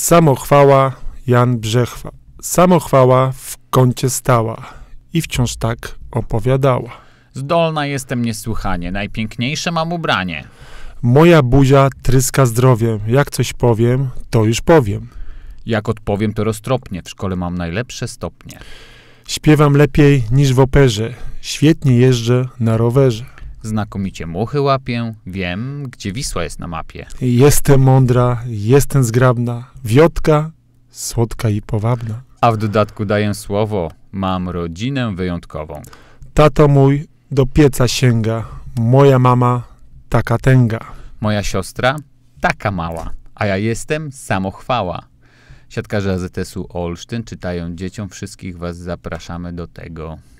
Samochwała Jan Brzechwa. Samochwała w kącie stała i wciąż tak opowiadała. Zdolna jestem niesłychanie, najpiękniejsze mam ubranie. Moja buzia tryska zdrowiem, jak coś powiem, to już powiem. Jak odpowiem, to roztropnie, w szkole mam najlepsze stopnie. Śpiewam lepiej niż w operze, świetnie jeżdżę na rowerze znakomicie muchy łapię, wiem, gdzie Wisła jest na mapie. Jestem mądra, jestem zgrabna, wiotka, słodka i powabna. A w dodatku daję słowo, mam rodzinę wyjątkową. Tato mój do pieca sięga, moja mama taka tęga. Moja siostra taka mała, a ja jestem samochwała. Siatkarze AZS-u Olsztyn czytają dzieciom. Wszystkich Was zapraszamy do tego.